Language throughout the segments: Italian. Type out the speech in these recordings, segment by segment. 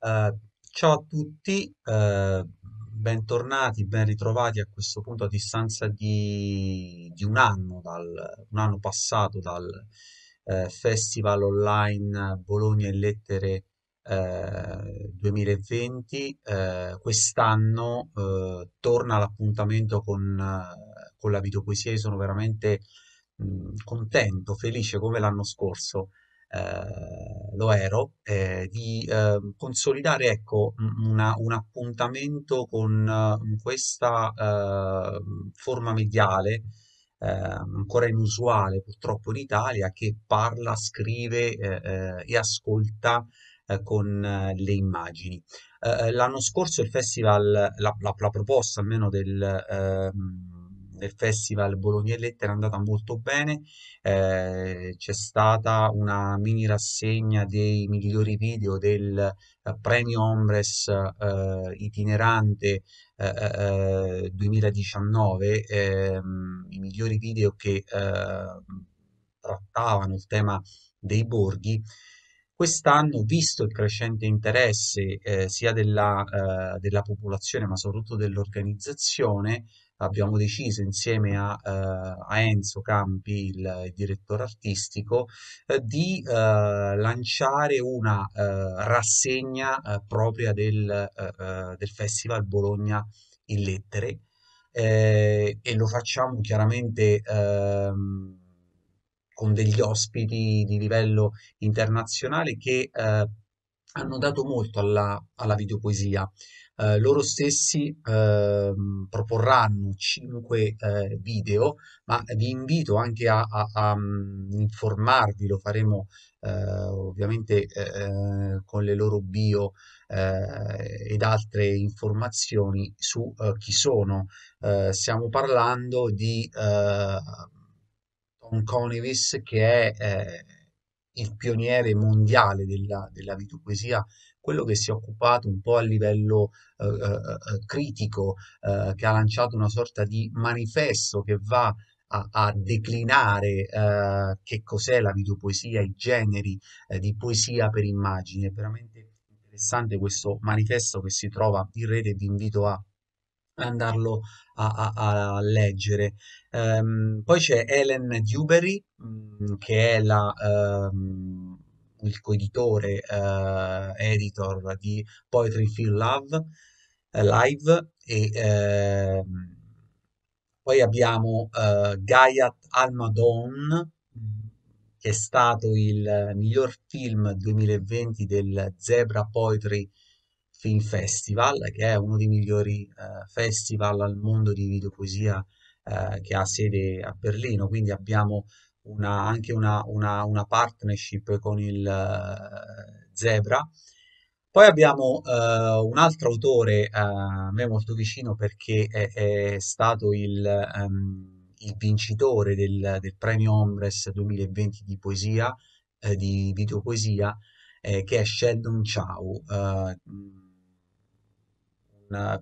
Ehm, ciao a tutti, eh, bentornati, ben ritrovati a questo punto a distanza di, di un anno, dal, un anno passato dal eh, Festival Online Bologna e Lettere 2020. Ehm, ehm, quest'anno torna l'appuntamento con, con la videopoesia e sono veramente mh, contento, felice come l'anno scorso. Eh, lo ero, eh, di eh, consolidare ecco, una, un appuntamento con ehm, questa ehm, forma mediale ehm, ancora inusuale purtroppo in Italia che parla, scrive eh, eh, e ascolta con le immagini. l'anno scorso il festival, la, la, la proposta almeno del nel festival Bologna e Lettere è andata molto bene, eh, c'è stata una mini rassegna dei migliori video del eh, premio Hombres eh, itinerante 2019, eh, eh, eh, ehm, i migliori video che trattavano il tema dei borghi. Quest'anno, visto il crescente interesse eh, sia della, eh, della, popolazione ma soprattutto dell'organizzazione, abbiamo deciso insieme a, eh, a Enzo Campi, il, il direttore artistico, eh, di eh, lanciare una eh, rassegna propria del, del, Festival Bologna in lettere e lo facciamo chiaramente... Ehm, con degli ospiti di livello internazionale che eh, hanno dato molto alla, alla videopoesia. Eh, loro stessi eh, proporranno 5 eh, video, ma vi invito anche a, a, a mm, informarvi, lo faremo eh, ovviamente eh, eh, con le loro bio ed altre informazioni su chi sono. stiamo parlando di con Coniris che è eh, il pioniere mondiale della, della vitopoesia, quello che si è occupato un po' a livello eh, eh, eh critico, eh, che ha lanciato una sorta di manifesto che va a, a declinare che cos'è la vitopoesia, i generi di poesia per immagini. È veramente interessante questo manifesto che si trova in rete, vi invito a andarlo a, a, a leggere. Um, poi c'è Helen Dewberry, mm, che è la, um, il coeditore, uh, editor di Poetry Feel Love, eh, Live, e uh, poi abbiamo eh, Gayat Almadon, che è stato il miglior film 2020 del Zebra Poetry Film Festival, che è uno dei migliori eh, festival al mondo di videopoesia eh, che ha sede a Berlino, quindi abbiamo una, anche una, una, una, partnership con il uh, Zebra. Poi abbiamo uh, un altro autore uh, a me molto vicino perché è, è stato il, um, il vincitore del, del, premio Ombres 2020 di poesia, eh, di videopoesia, eh, che è Sheldon Chow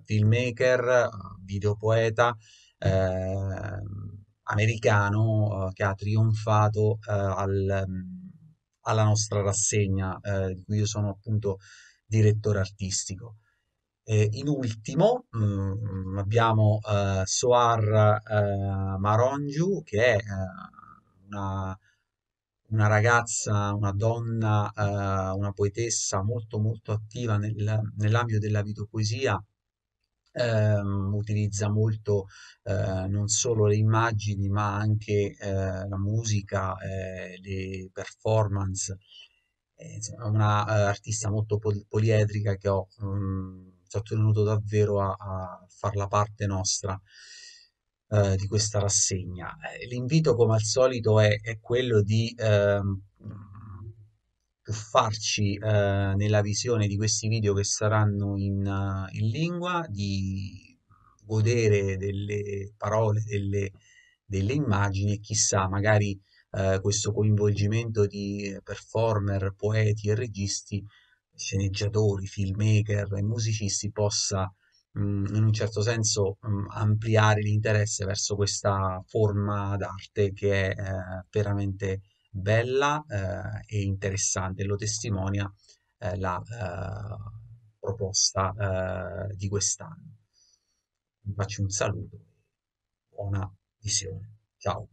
filmmaker, videopoeta ehm, eh, americano che ha trionfato eh, al, mm, alla nostra rassegna, eh, di cui io sono appunto direttore artistico. Eh, in ultimo mh, mm, abbiamo eh, Soar eh, Marongiu, che è eh, una, una, ragazza, una donna, una poetessa molto molto attiva nel, nell'ambito della videopoesia, ehm, utilizza molto eh, non solo le immagini ma anche eh, la musica, eh, le performance, eh, è una eh, artista molto pol poliedrica che ho mh, mm, tenuto davvero a, a farla parte nostra eh, di questa rassegna. L'invito come al solito è, è quello di ehm, tuffarci eh, nella visione di questi video che saranno in, uh, in lingua, di godere delle parole, delle, delle immagini e chissà, magari eh, questo coinvolgimento di performer, poeti e registi, sceneggiatori, filmmaker e musicisti possa mm, in un certo senso mm, ampliare l'interesse verso questa forma d'arte che è eh, veramente bella eh, e interessante, lo testimonia eh, la eh, proposta di quest'anno. Vi faccio un saluto, buona visione, ciao.